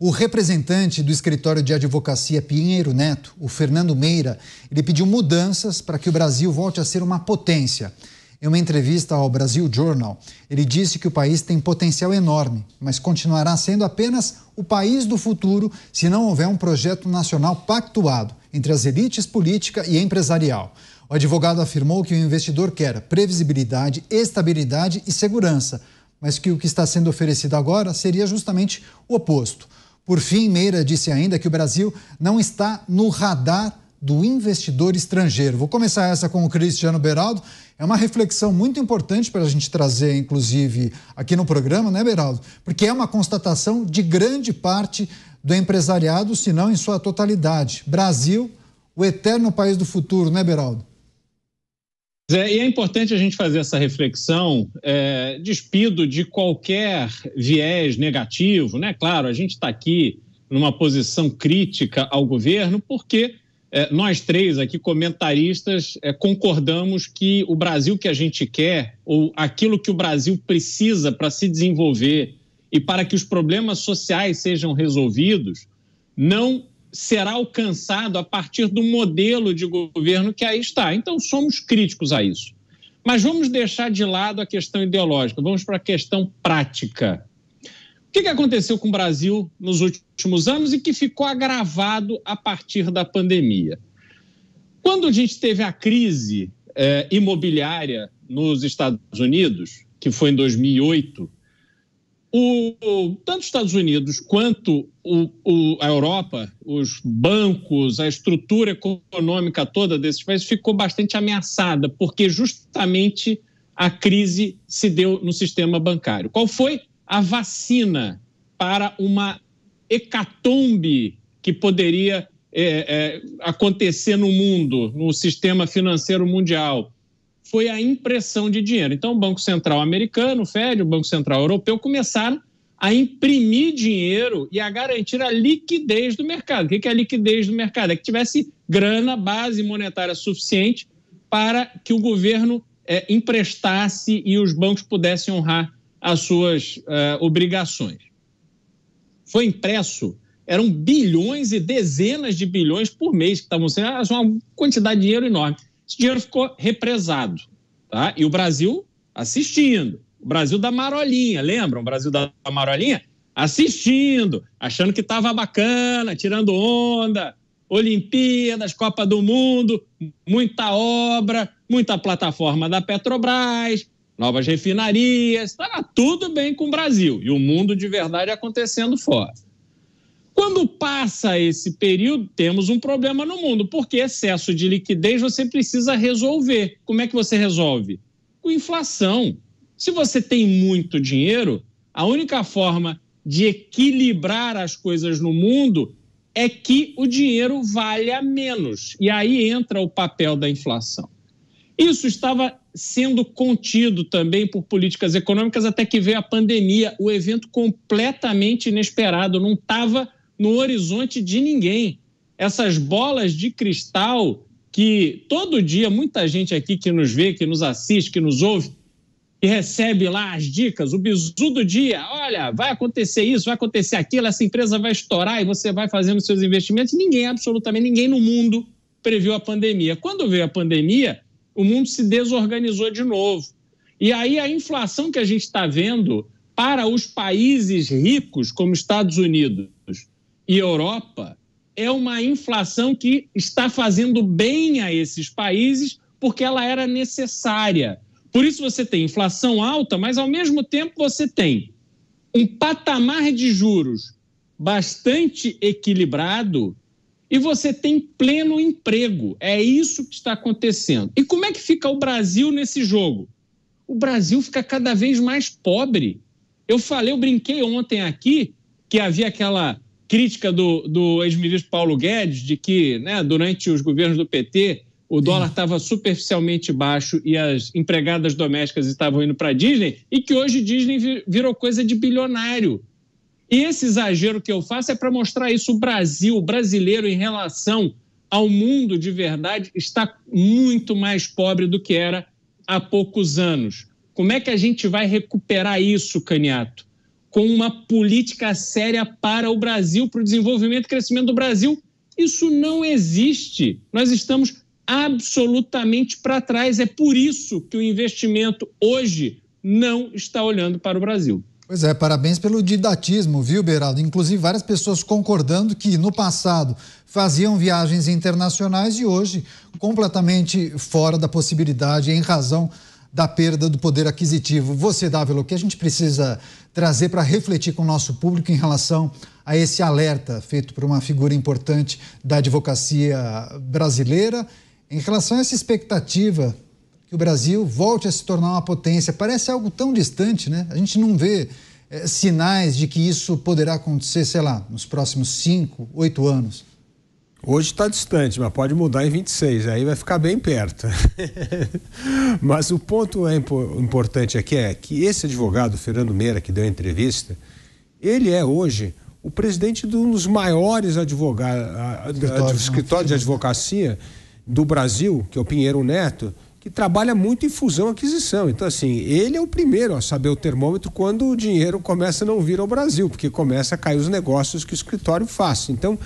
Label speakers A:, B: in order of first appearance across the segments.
A: O representante do escritório de advocacia Pinheiro Neto, o Fernando Meira, ele pediu mudanças para que o Brasil volte a ser uma potência. Em uma entrevista ao Brasil Journal, ele disse que o país tem potencial enorme, mas continuará sendo apenas o país do futuro se não houver um projeto nacional pactuado entre as elites política e empresarial. O advogado afirmou que o investidor quer previsibilidade, estabilidade e segurança, mas que o que está sendo oferecido agora seria justamente o oposto. Por fim, Meira disse ainda que o Brasil não está no radar do investidor estrangeiro. Vou começar essa com o Cristiano Beraldo. É uma reflexão muito importante para a gente trazer, inclusive, aqui no programa, né, Beraldo? Porque é uma constatação de grande parte do empresariado, se não em sua totalidade. Brasil, o eterno país do futuro, né, Beraldo?
B: Zé, e é importante a gente fazer essa reflexão, é, despido de qualquer viés negativo, né? Claro, a gente está aqui numa posição crítica ao governo, porque é, nós três aqui, comentaristas, é, concordamos que o Brasil que a gente quer, ou aquilo que o Brasil precisa para se desenvolver e para que os problemas sociais sejam resolvidos, não será alcançado a partir do modelo de governo que aí está. Então, somos críticos a isso. Mas vamos deixar de lado a questão ideológica, vamos para a questão prática. O que aconteceu com o Brasil nos últimos anos e que ficou agravado a partir da pandemia? Quando a gente teve a crise é, imobiliária nos Estados Unidos, que foi em 2008, o, tanto os Estados Unidos quanto o, o, a Europa, os bancos, a estrutura econômica toda desses países ficou bastante ameaçada, porque justamente a crise se deu no sistema bancário. Qual foi a vacina para uma hecatombe que poderia é, é, acontecer no mundo, no sistema financeiro mundial? foi a impressão de dinheiro. Então, o Banco Central americano, o Fed, o Banco Central europeu começaram a imprimir dinheiro e a garantir a liquidez do mercado. O que é a liquidez do mercado? É que tivesse grana, base monetária suficiente para que o governo é, emprestasse e os bancos pudessem honrar as suas é, obrigações. Foi impresso, eram bilhões e dezenas de bilhões por mês que estavam sendo, ah, uma quantidade de dinheiro enorme. Esse dinheiro ficou represado. Tá? E o Brasil assistindo. O Brasil da Marolinha, lembram? O Brasil da Marolinha assistindo, achando que estava bacana, tirando onda. Olimpíadas, Copa do Mundo, muita obra, muita plataforma da Petrobras, novas refinarias, estava tudo bem com o Brasil e o mundo de verdade acontecendo fora. Quando passa esse período, temos um problema no mundo, porque excesso de liquidez você precisa resolver. Como é que você resolve? Com inflação. Se você tem muito dinheiro, a única forma de equilibrar as coisas no mundo é que o dinheiro valha menos. E aí entra o papel da inflação. Isso estava sendo contido também por políticas econômicas até que veio a pandemia, o evento completamente inesperado, não estava no horizonte de ninguém. Essas bolas de cristal que todo dia muita gente aqui que nos vê, que nos assiste, que nos ouve, que recebe lá as dicas, o bizu do dia. Olha, vai acontecer isso, vai acontecer aquilo, essa empresa vai estourar e você vai fazendo seus investimentos. Ninguém, absolutamente ninguém no mundo previu a pandemia. Quando veio a pandemia, o mundo se desorganizou de novo. E aí a inflação que a gente está vendo para os países ricos, como Estados Unidos e Europa é uma inflação que está fazendo bem a esses países porque ela era necessária. Por isso você tem inflação alta, mas ao mesmo tempo você tem um patamar de juros bastante equilibrado e você tem pleno emprego. É isso que está acontecendo. E como é que fica o Brasil nesse jogo? O Brasil fica cada vez mais pobre. Eu falei, eu brinquei ontem aqui que havia aquela crítica do, do ex-ministro Paulo Guedes de que, né, durante os governos do PT, o dólar estava superficialmente baixo e as empregadas domésticas estavam indo para Disney, e que hoje Disney virou coisa de bilionário. E esse exagero que eu faço é para mostrar isso. O Brasil, o brasileiro, em relação ao mundo de verdade, está muito mais pobre do que era há poucos anos. Como é que a gente vai recuperar isso, Caniato? com uma política séria para o Brasil, para o desenvolvimento e crescimento do Brasil. Isso não existe. Nós estamos absolutamente para trás. É por isso que o investimento hoje
A: não está olhando para o Brasil. Pois é, parabéns pelo didatismo, viu, Beraldo? Inclusive, várias pessoas concordando que no passado faziam viagens internacionais e hoje completamente fora da possibilidade, em razão da perda do poder aquisitivo. Você, Dávila, o que a gente precisa trazer para refletir com o nosso público em relação a esse alerta feito por uma figura importante da advocacia brasileira em relação a essa expectativa que o Brasil volte a se tornar uma potência? Parece algo tão distante, né? A gente não vê é, sinais de que isso poderá acontecer, sei lá, nos próximos cinco, oito anos.
C: Hoje está distante, mas pode mudar em 26, aí vai ficar bem perto. mas o ponto é importante aqui é que esse advogado, Fernando Meira, que deu a entrevista, ele é hoje o presidente de um dos maiores advogados, escritório né? de advocacia do Brasil, que é o Pinheiro Neto, que trabalha muito em fusão e aquisição. Então, assim, ele é o primeiro a saber o termômetro quando o dinheiro começa a não vir ao Brasil, porque começa a cair os negócios que o escritório faz. Então,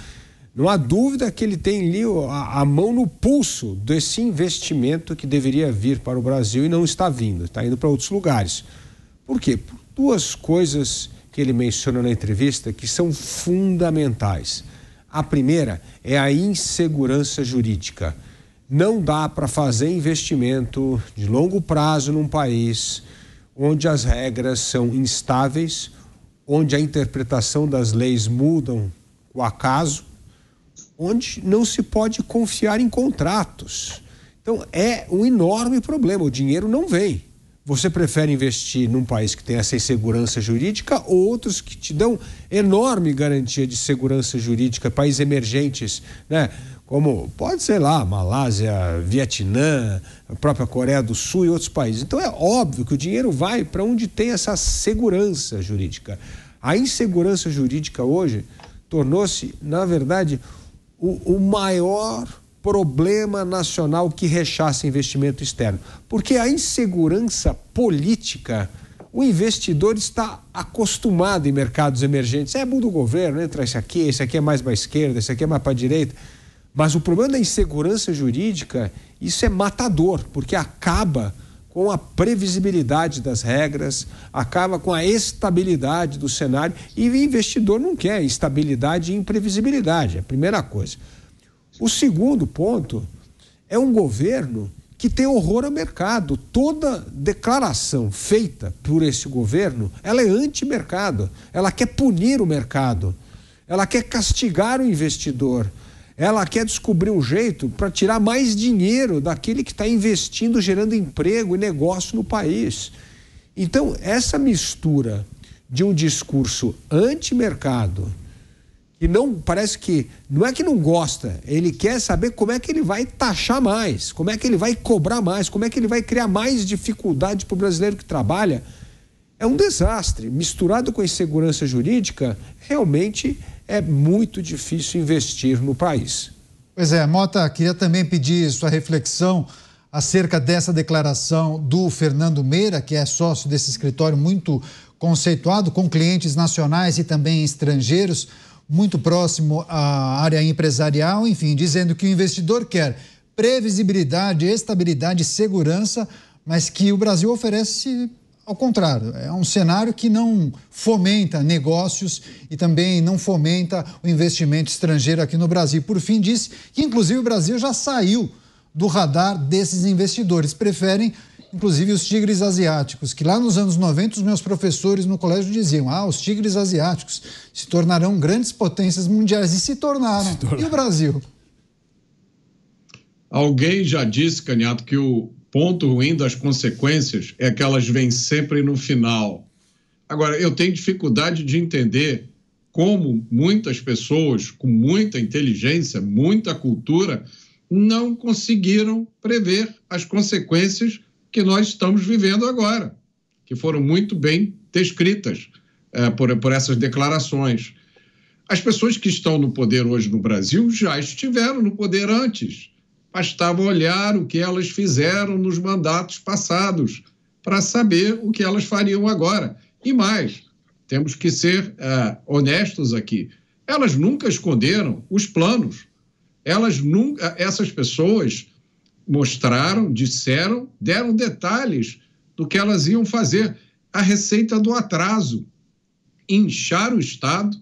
C: não há dúvida que ele tem ali a, a, mão no pulso desse investimento que deveria vir para o Brasil e não está vindo, está indo para outros lugares. Por quê? Por duas coisas que ele menciona na entrevista que são fundamentais. A primeira é a insegurança jurídica. Não dá para fazer investimento de longo prazo num país onde as regras são instáveis, onde a interpretação das leis mudam o acaso onde não se pode confiar em contratos. Então é um enorme problema. O dinheiro não vem. Você prefere investir num país que tem essa insegurança jurídica ou outros que te dão enorme garantia de segurança jurídica, países emergentes, né? Como pode ser lá, Malásia, Vietnã, a própria Coreia do Sul e outros países. Então é óbvio que o dinheiro vai para onde tem essa segurança jurídica. A insegurança jurídica hoje tornou-se, na verdade, o, o maior problema nacional que rechaça investimento externo. Porque a insegurança política, o investidor está acostumado em mercados emergentes. É muda o governo, entra esse aqui, esse aqui é mais para a esquerda, esse aqui é mais para a direita. Mas o problema da insegurança jurídica, isso é matador, porque acaba com a previsibilidade das regras, acaba com a estabilidade do cenário e o investidor não quer estabilidade e imprevisibilidade, é a primeira coisa. O segundo ponto é um governo que tem horror ao mercado. Toda declaração feita por esse governo, ela é anti-mercado. Ela quer punir o mercado. Ela quer castigar o investidor ela quer descobrir um jeito para tirar mais dinheiro daquele que está investindo, gerando emprego e negócio no país. Então, essa mistura de um discurso anti-mercado, que não parece que não é que não gosta, ele quer saber como é que ele vai taxar mais, como é que ele vai cobrar mais, como é que ele vai criar mais dificuldade para o brasileiro que trabalha. É um desastre. Misturado com a insegurança jurídica, realmente é muito difícil investir no país.
A: Pois é, Mota, queria também pedir sua reflexão acerca dessa declaração do Fernando Meira, que é sócio desse escritório muito conceituado, com clientes nacionais e também estrangeiros, muito próximo à área empresarial, enfim, dizendo que o investidor quer previsibilidade, estabilidade, segurança, mas que o Brasil oferece ao contrário, é um cenário que não fomenta negócios e também não fomenta o investimento estrangeiro aqui no Brasil. Por fim, disse que, inclusive, o Brasil já saiu do radar desses investidores. Preferem, inclusive, os tigres asiáticos, que lá nos anos 90 os meus professores no colégio diziam: ah, os tigres asiáticos se tornarão grandes potências mundiais. E se tornaram. Se tornaram. E o Brasil? Alguém
D: já disse, Caniato, que o ponto ruim das consequências é que elas vêm sempre no final. Agora, eu tenho dificuldade de entender como muitas pessoas com muita inteligência, muita cultura, não conseguiram prever as consequências que nós estamos vivendo agora, que foram muito bem descritas é, por, por essas declarações. As pessoas que estão no poder hoje no Brasil já estiveram no poder antes. Bastava olhar o que elas fizeram nos mandatos passados para saber o que elas fariam agora. E mais, temos que ser uh, honestos aqui. Elas nunca esconderam os planos. Elas nunca, eh, essas pessoas mostraram, disseram, deram detalhes do que elas iam fazer. A receita do atraso, inchar o Estado,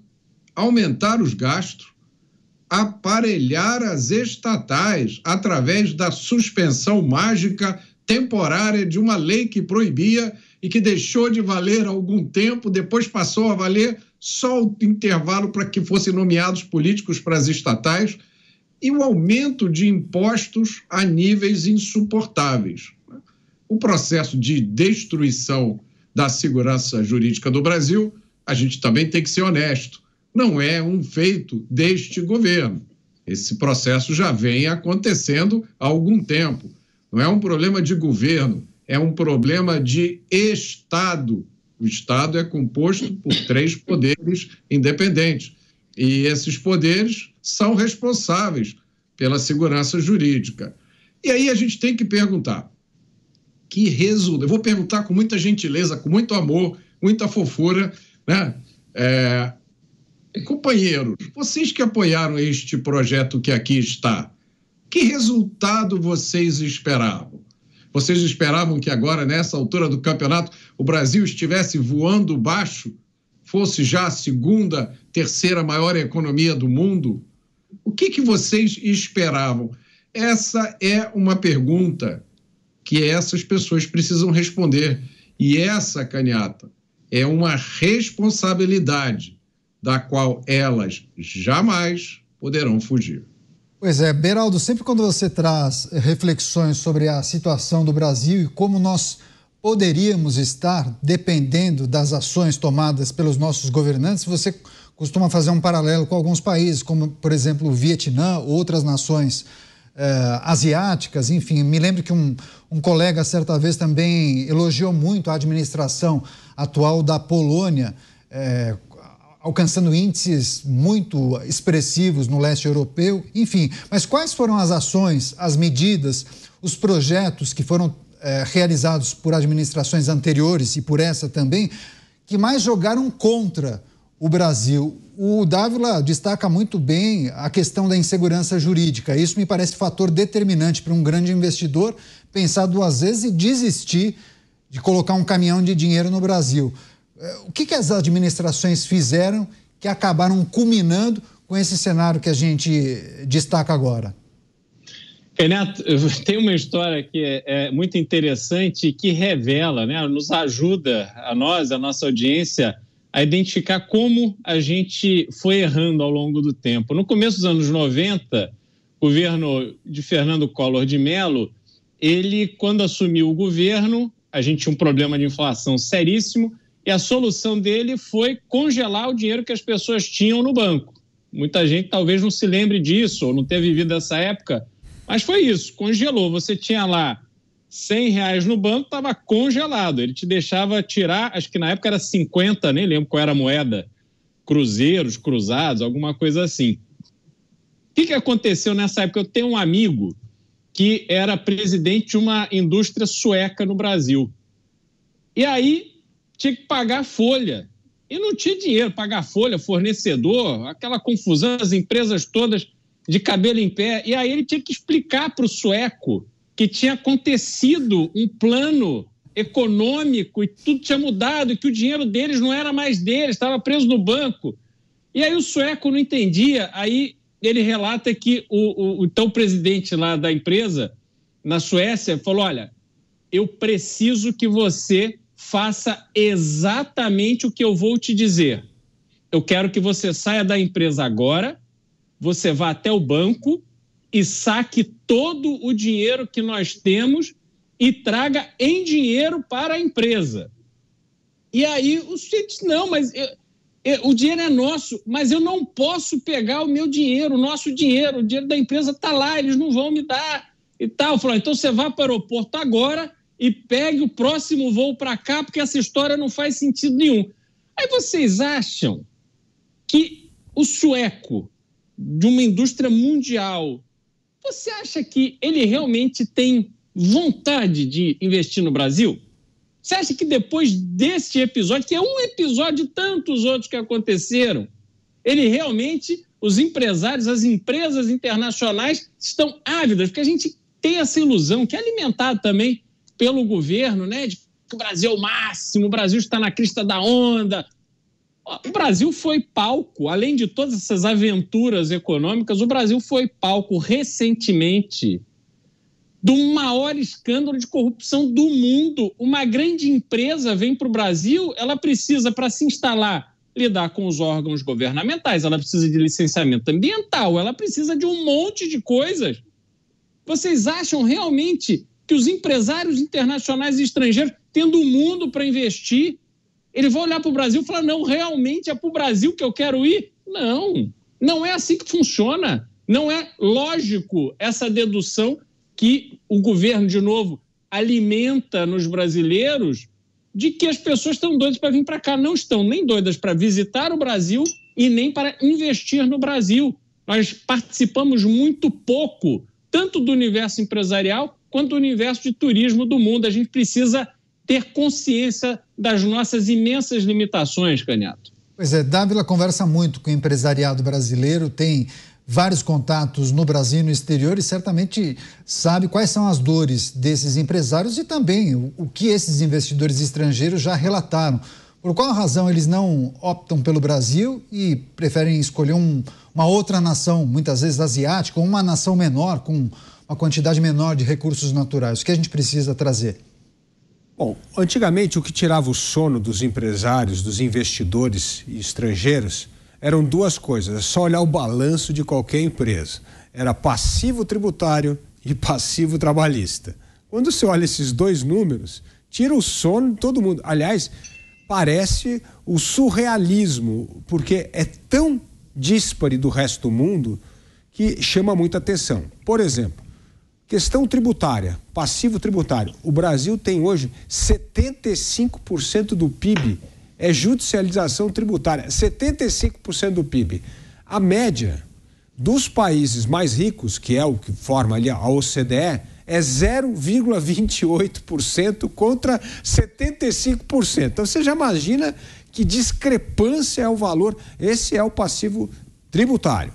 D: aumentar os gastos, aparelhar as estatais através da suspensão mágica temporária de uma lei que proibia e que deixou de valer algum tempo, depois passou a valer só o intervalo para que fossem nomeados políticos para as estatais e o aumento de impostos a níveis insuportáveis. O processo de destruição da segurança jurídica do Brasil, a gente também tem que ser honesto, não é um feito deste governo. Esse processo já vem acontecendo há algum tempo. Não é um problema de governo, é um problema de Estado. O Estado é composto por três poderes independentes. E esses poderes são responsáveis pela segurança jurídica. E aí a gente tem que perguntar: que resulta? Eu vou perguntar com muita gentileza, com muito amor, muita fofura, né? É, companheiros, vocês que apoiaram este projeto que aqui está, que resultado vocês esperavam? Vocês esperavam que agora, nessa altura do campeonato, o Brasil estivesse voando baixo, fosse já a segunda, terceira maior economia do mundo? O que, que vocês esperavam? Essa é uma pergunta que essas pessoas precisam responder. E essa, Caniata, é uma responsabilidade da qual elas jamais poderão fugir.
A: Pois é, Beraldo, sempre quando você traz reflexões sobre a situação do Brasil e como nós poderíamos estar dependendo das ações tomadas pelos nossos governantes, você costuma fazer um paralelo com alguns países, como, por exemplo, o Vietnã, outras nações eh, asiáticas, enfim. Me lembro que um, um colega, certa vez, também elogiou muito a administração atual da Polônia. Eh, alcançando índices muito expressivos no leste europeu, enfim. Mas quais foram as ações, as medidas, os projetos que foram eh, realizados por administrações anteriores e por essa também, que mais jogaram contra o Brasil? O Dávila destaca muito bem a questão da insegurança jurídica. Isso me parece fator determinante para um grande investidor pensar duas vezes e desistir de colocar um caminhão de dinheiro no Brasil. É, o que, que as administrações fizeram que acabaram culminando com esse cenário que a gente destaca agora?
B: Renato, tem uma história que é, é, muito interessante e que revela, né, nos ajuda a nós, a nossa audiência, a identificar como a gente foi errando ao longo do tempo. No começo dos anos 90, o governo de Fernando Collor de Mello, ele, quando assumiu o governo, a gente tinha um problema de inflação seríssimo e a solução dele foi congelar o dinheiro que as pessoas tinham no banco. Muita gente talvez não se lembre disso ou não tenha vivido essa época, mas foi isso, congelou. Você tinha lá 100 reais no banco, estava congelado. Ele te deixava tirar, acho que na época era 50, nem lembro qual era a moeda, cruzeiros, cruzados, alguma coisa assim. O que, que aconteceu nessa época? Eu tenho um amigo que era presidente de uma indústria sueca no Brasil. E aí tinha que pagar folha. E não tinha dinheiro, pagar folha, fornecedor, aquela confusão, as empresas todas de cabelo em pé. E aí ele tinha que explicar para o sueco que tinha acontecido um plano econômico e tudo tinha mudado, e que o dinheiro deles não era mais deles, estava preso no banco. E aí o sueco não entendia. Aí ele relata que o, o, então presidente lá da empresa, na Suécia, falou: Olha, eu preciso que você faça exatamente o que eu vou te dizer. Eu quero que você saia da empresa agora, você vá até o banco e saque todo o dinheiro que nós temos e traga em dinheiro para a empresa. E aí o sujeito diz, não, mas eu, eu, o dinheiro é nosso, mas eu não posso pegar o meu dinheiro, o nosso dinheiro, o dinheiro da empresa está lá, eles não vão me dar e tal. Falou, então você vá para o aeroporto agora, e pegue o próximo voo para cá, porque essa história não faz sentido nenhum. Aí vocês acham que o sueco, de uma indústria mundial, você acha que ele realmente tem vontade de investir no Brasil? Você acha que depois deste episódio, que é um episódio de tantos outros que aconteceram, ele realmente, os empresários, as empresas internacionais estão ávidas? Porque a gente tem essa ilusão, que é alimentada também pelo governo, né? De que o Brasil é o máximo, o Brasil está na crista da onda. O Brasil foi palco, além de todas essas aventuras econômicas, o Brasil foi palco recentemente do maior escândalo de corrupção do mundo. Uma grande empresa vem para o Brasil, ela precisa, para se instalar, lidar com os órgãos governamentais, ela precisa de licenciamento ambiental, ela precisa de um monte de coisas. Vocês acham realmente que os empresários internacionais e estrangeiros, tendo o mundo para investir, ele vai olhar para o Brasil e falar: não, realmente é para o Brasil que eu quero ir? Não, não é assim que funciona. Não é lógico essa dedução que o governo, de novo, alimenta nos brasileiros de que as pessoas estão doidas para vir para cá. Não estão nem doidas para visitar o Brasil e nem para investir no Brasil. Nós participamos muito pouco, tanto do universo empresarial quanto o universo de turismo do mundo. A gente precisa ter consciência das nossas imensas limitações, Canhato.
A: Pois é, Dávila conversa muito com o empresariado brasileiro, tem vários contatos no Brasil e no exterior e certamente sabe quais são as dores desses empresários e também o, o que esses investidores estrangeiros já relataram. Por qual razão eles não optam pelo Brasil e preferem escolher um, uma outra nação, muitas vezes asiática, ou uma nação menor, com uma quantidade menor de recursos naturais. O que a gente precisa trazer? Bom, antigamente o que tirava o sono
C: dos empresários, dos investidores estrangeiros, eram duas coisas. É só olhar o balanço de qualquer empresa. Era passivo tributário e passivo trabalhista. Quando você olha esses dois números, tira o sono de todo mundo. Aliás, parece o surrealismo, porque é tão díspare do resto do mundo que chama muita atenção. Por exemplo, Questão tributária, passivo tributário. O Brasil tem hoje 75% do PIB é judicialização tributária, 75% do PIB. A média dos países mais ricos, que é o que forma ali a OCDE, é 0,28% contra 75%. Então você já imagina que discrepância é o valor, esse é o passivo tributário.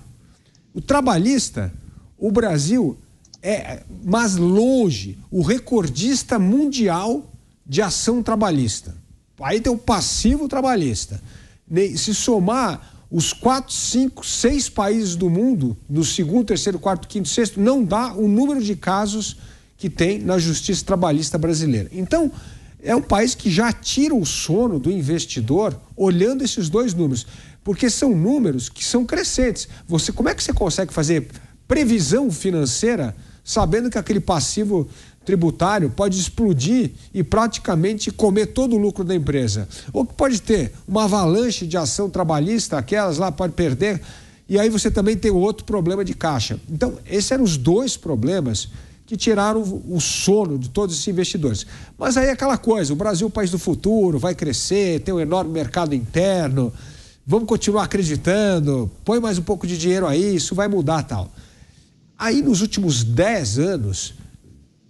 C: O trabalhista, o Brasil é, mas longe, o recordista mundial de ação trabalhista. Aí tem o passivo trabalhista. Se somar os quatro, cinco, seis países do mundo, no segundo, terceiro, quarto, quinto, sexto, não dá o número de casos que tem na justiça trabalhista brasileira. Então, é um país que já tira o sono do investidor olhando esses dois números, porque são números que são crescentes. Você, como é que você consegue fazer previsão financeira sabendo que aquele passivo tributário pode explodir e praticamente comer todo o lucro da empresa. Ou que pode ter uma avalanche de ação trabalhista, aquelas lá pode perder, e aí você também tem outro problema de caixa. Então, esses eram os dois problemas que tiraram o sono de todos esses investidores. Mas aí é aquela coisa, o Brasil é o país do futuro, vai crescer, tem um enorme mercado interno, vamos continuar acreditando, põe mais um pouco de dinheiro aí, isso vai mudar tal. Aí, nos últimos 10 anos,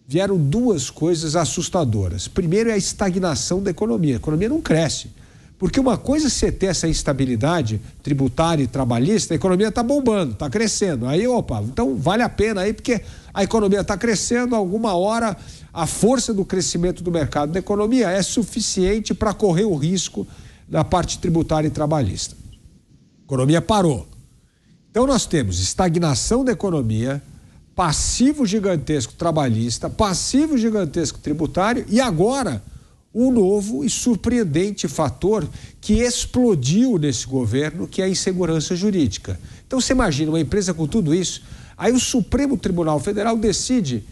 C: vieram duas coisas assustadoras. Primeiro é a estagnação da economia. A economia não cresce. Porque uma coisa é você ter essa instabilidade tributária e trabalhista, a economia está bombando, está crescendo. Aí, opa, então vale a pena aí, porque a economia está crescendo, alguma hora a força do crescimento do mercado da economia é suficiente para correr o risco da parte tributária e trabalhista. A economia parou. Então nós temos estagnação da economia, passivo gigantesco trabalhista, passivo gigantesco tributário e agora um novo e surpreendente fator que explodiu nesse governo, que é a insegurança jurídica. Então você imagina uma empresa com tudo isso, aí o Supremo Tribunal Federal decide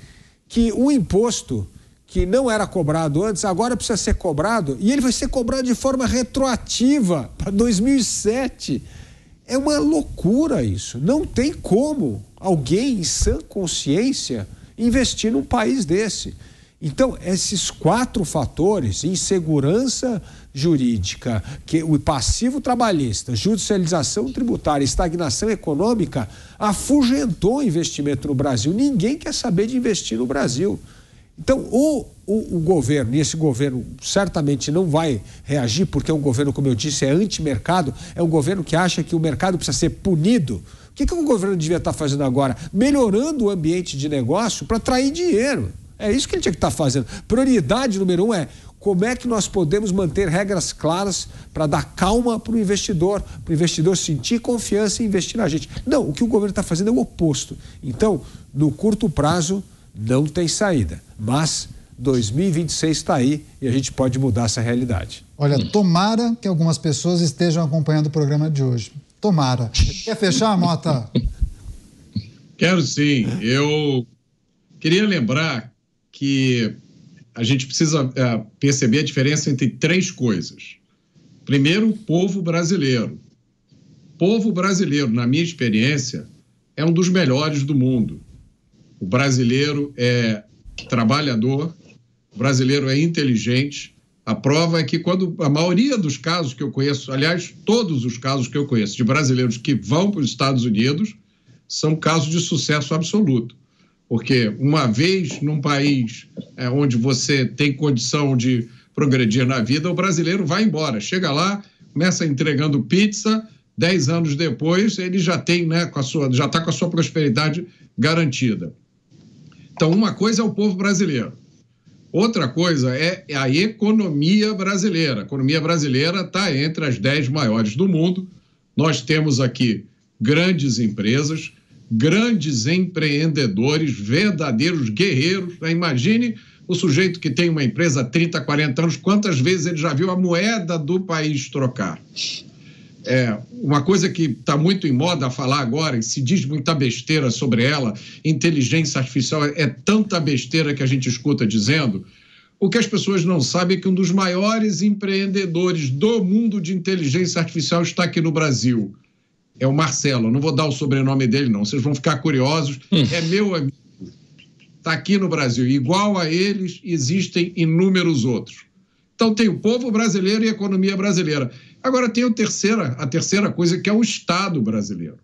C: que um imposto que não era cobrado antes, agora precisa ser cobrado, e ele vai ser cobrado de forma retroativa para 2007. É uma loucura isso. Não tem como alguém em sã consciência investir num país desse. Então, esses quatro fatores, insegurança jurídica, que o passivo trabalhista, judicialização tributária, estagnação econômica, afugentou o investimento no Brasil. Ninguém quer saber de investir no Brasil. Então, ou o, o, governo, e esse governo certamente não vai reagir, porque é um governo, como eu disse, é anti-mercado, é um governo que acha que o mercado precisa ser punido. O que, que o governo devia estar fazendo agora? Melhorando o ambiente de negócio para atrair dinheiro. É isso que ele tinha que estar fazendo. Prioridade número um é como é que nós podemos manter regras claras para dar calma para o investidor, para o investidor sentir confiança e investir na gente. Não, o que o governo está fazendo é o oposto. Então, no curto prazo, não tem saída. Mas 2026 está aí e a gente pode mudar essa realidade.
A: Olha, tomara que algumas pessoas estejam acompanhando o programa de hoje. Tomara. Quer fechar, Mota?
D: Quero sim. Eu queria lembrar que a gente precisa eh, perceber a diferença entre três coisas. Primeiro, o povo brasileiro. O povo brasileiro, na minha experiência, é um dos melhores do mundo. O brasileiro é trabalhador, o brasileiro é inteligente. A prova é que quando a maioria dos casos que eu conheço, aliás, todos os casos que eu conheço de brasileiros que vão para os Estados Unidos são casos de sucesso absoluto. Porque uma vez num país é, onde você tem condição de progredir na vida, o brasileiro vai embora. Chega lá, começa entregando pizza, dez anos depois ele já tem, né, com a sua, já está com a sua prosperidade garantida. Então, uma coisa é o povo brasileiro, outra coisa é a economia brasileira. A economia brasileira está entre as dez maiores do mundo. Nós temos aqui grandes empresas, grandes empreendedores, verdadeiros guerreiros. Né? Imagine o sujeito que tem uma empresa há 30, 40 anos, quantas vezes ele já viu a moeda do país trocar? É, uma coisa que está muito em moda a falar agora, e se diz muita besteira sobre ela, inteligência artificial, é, é tanta besteira que a gente escuta dizendo. O que as pessoas não sabem é que um dos maiores empreendedores do mundo de inteligência artificial está aqui no Brasil. É o Marcelo. não vou dar o sobrenome dele, não. Vocês vão ficar curiosos. Hum. É meu amigo. Está aqui no Brasil. Igual a eles, existem inúmeros outros. Então, tem o povo brasileiro e a economia brasileira. Agora tem a terceira, a terceira coisa que é o Estado brasileiro.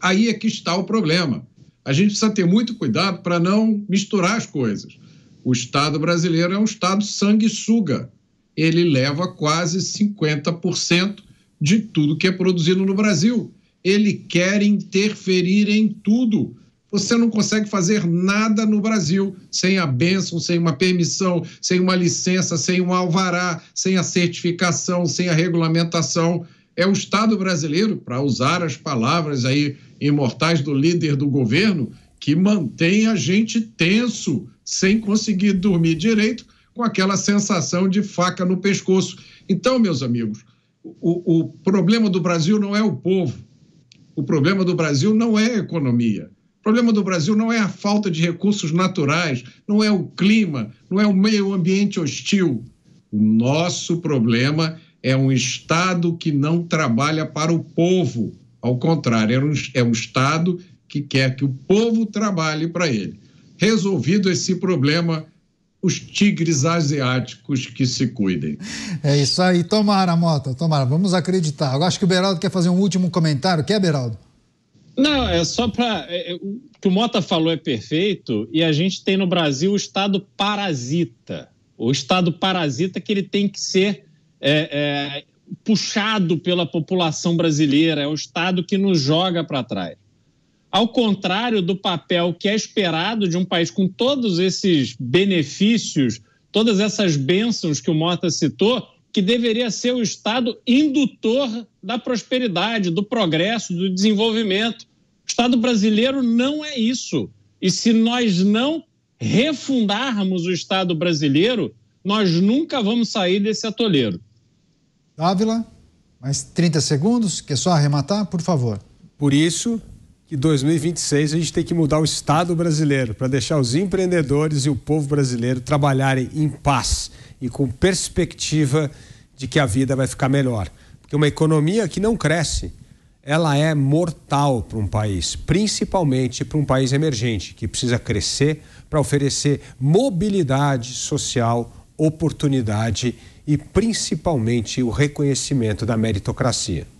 D: Aí é que está o problema. A gente precisa ter muito cuidado para não misturar as coisas. O Estado brasileiro é um Estado sanguessuga. Ele leva quase 50% de tudo que é produzido no Brasil. Ele quer interferir em tudo você não consegue fazer nada no Brasil sem a bênção, sem uma permissão, sem uma licença, sem um alvará, sem a certificação, sem a regulamentação. É o Estado brasileiro, para usar as palavras aí imortais do líder do governo, que mantém a gente tenso, sem conseguir dormir direito, com aquela sensação de faca no pescoço. Então, meus amigos, o, o problema do Brasil não é o povo. O problema do Brasil não é a economia. O problema do Brasil não é a falta de recursos naturais, não é o clima, não é o meio ambiente hostil. O nosso problema é um Estado que não trabalha para o povo. Ao contrário, é um, é um Estado que quer que o povo trabalhe para ele. Resolvido esse problema, os tigres asiáticos que se cuidem.
A: É isso aí. Tomara, Mota, tomara. Vamos acreditar. Eu acho que o Beraldo quer fazer um último comentário. Quer, Beraldo?
B: Não, é só para. É, é, o que o Mota falou é perfeito, e a gente tem no Brasil o Estado parasita. O Estado parasita que ele tem que ser é, é, puxado pela população brasileira, é o Estado que nos joga para trás. Ao contrário do papel que é esperado de um país com todos esses benefícios, todas essas bênçãos que o Mota citou, que deveria ser o Estado indutor da prosperidade, do progresso, do desenvolvimento. Estado brasileiro não é isso. E se nós não refundarmos o Estado brasileiro, nós nunca vamos sair desse atoleiro.
A: Ávila, mais 30 segundos, quer só arrematar, por favor.
C: Por isso que 2026 a gente tem que mudar o Estado brasileiro para deixar os empreendedores e o povo brasileiro trabalharem em paz e com perspectiva de que a vida vai ficar melhor. Porque uma economia que não cresce, ela é mortal para um país, principalmente para um país emergente, que precisa crescer para oferecer mobilidade social, oportunidade e principalmente o reconhecimento da meritocracia.